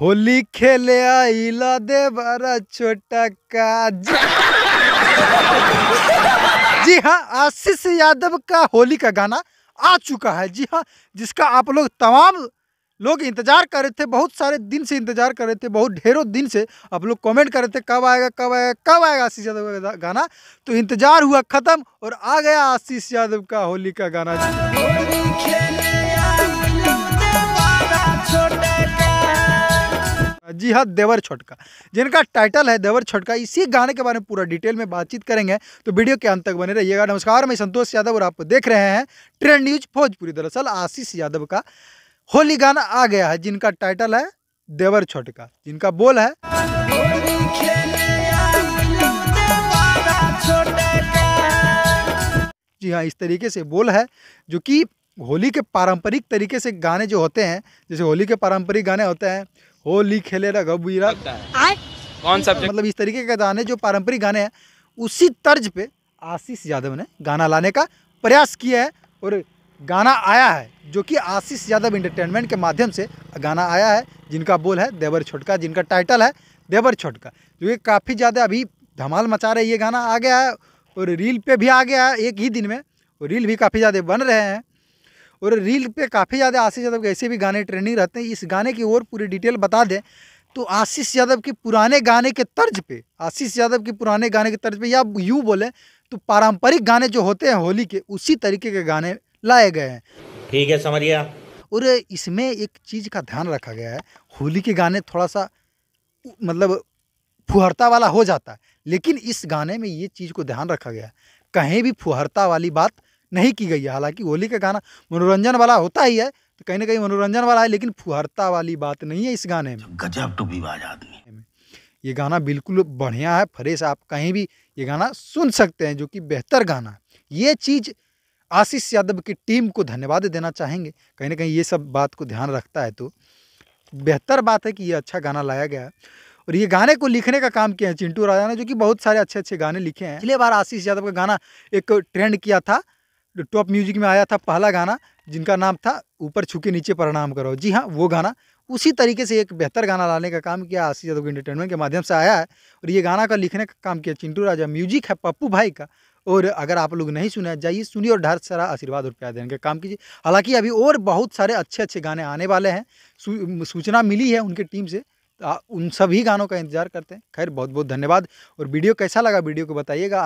होली खेले आई आईला देवरा छोटा का जी हाँ आशीष यादव का होली का गाना आ चुका है जी हाँ जिसका आप लोग तमाम लोग इंतजार कर रहे थे बहुत सारे दिन से इंतजार कर रहे थे बहुत ढेरों दिन से आप लोग कमेंट कर रहे थे कब आएगा कब आएगा कब आएगा आशीष यादव का गाना तो इंतजार हुआ ख़त्म और आ गया आशीष यादव का होली का गाना जी हाँ देवर छोटका जिनका टाइटल है देवर छोटका इसी गाने के बारे में पूरा डिटेल में बातचीत करेंगे तो वीडियो के अंत तक बने रहिएगा नमस्कार मैं संतोष यादव और आप देख रहे हैं ट्रेंड न्यूज भोजपुरी दरअसल आशीष यादव का होली गाना आ गया है जिनका टाइटल है देवर छोटका जिनका बोल है जी हाँ इस तरीके से बोल है जो कि होली के पारंपरिक तरीके से गाने जो होते हैं जैसे होली के पारंपरिक गाने होते हैं होली खेले खेलेरा गबूरा कौन सा मतलब इस तरीके के गाने जो पारंपरिक गाने हैं उसी तर्ज पे आशीष यादव ने गाना लाने का प्रयास किया है और गाना आया है जो कि आशीष यादव इंटरटेनमेंट के माध्यम से गाना आया है जिनका बोल है देवर छोटका जिनका टाइटल है देवर छोटका जो तो ये काफ़ी ज़्यादा अभी धमाल मचा रहे ये गाना आ गया है और रील पे भी आ गया है एक ही दिन में और रील भी काफ़ी ज़्यादा बन रहे हैं और रील पे काफ़ी ज़्यादा आशीष यादव के ऐसे भी गाने ट्रेंडिंग रहते हैं इस गाने की और पूरी डिटेल बता दें तो आशीष यादव के पुराने गाने के तर्ज पे आशीष यादव के पुराने गाने के तर्ज पे या यूँ बोलें तो पारंपरिक गाने जो होते हैं होली के उसी तरीके के गाने लाए गए हैं ठीक है समरिया और इसमें एक चीज़ का ध्यान रखा गया है होली के गाने थोड़ा सा मतलब फुहरता वाला हो जाता है लेकिन इस गाने में ये चीज़ को ध्यान रखा गया है कहीं भी फुहरता वाली बात नहीं की गई है हालांकि होली का गाना मनोरंजन वाला होता ही है तो कहीं ना कहीं मनोरंजन वाला है लेकिन फुहरता वाली बात नहीं है इस गाने में गजब तो आदमी ये गाना बिल्कुल बढ़िया है फ्रेश आप कहीं भी ये गाना सुन सकते हैं जो कि बेहतर गाना है ये चीज़ आशीष यादव की टीम को धन्यवाद देना चाहेंगे कहीं ना कहीं ये सब बात को ध्यान रखता है तो बेहतर बात है कि ये अच्छा गाना लाया गया है और ये गाने को लिखने का काम किया है चिंटू राजा ने जो कि बहुत सारे अच्छे अच्छे गाने लिखे हैं पिछले बार आशीष यादव का गाना एक ट्रेंड किया था टॉप म्यूजिक में आया था पहला गाना जिनका नाम था ऊपर छुके नीचे प्रणाम करो जी हाँ वो गाना उसी तरीके से एक बेहतर गाना लाने का काम किया आशीष यादव इंटरटेनमेंट के माध्यम से आया है और ये गाना का लिखने का काम किया चिंटू राजा म्यूजिक है पप्पू भाई का और अगर आप लोग नहीं सुना जाइए सुनिए और ढेर सारा आशीर्वाद और प्यार देने का काम कीजिए हालांकि अभी और बहुत सारे अच्छे अच्छे गाने आने वाले हैं सूचना मिली है उनके टीम से उन सभी गानों का इंतजार करते हैं खैर बहुत बहुत धन्यवाद और वीडियो कैसा लगा वीडियो को बताइएगा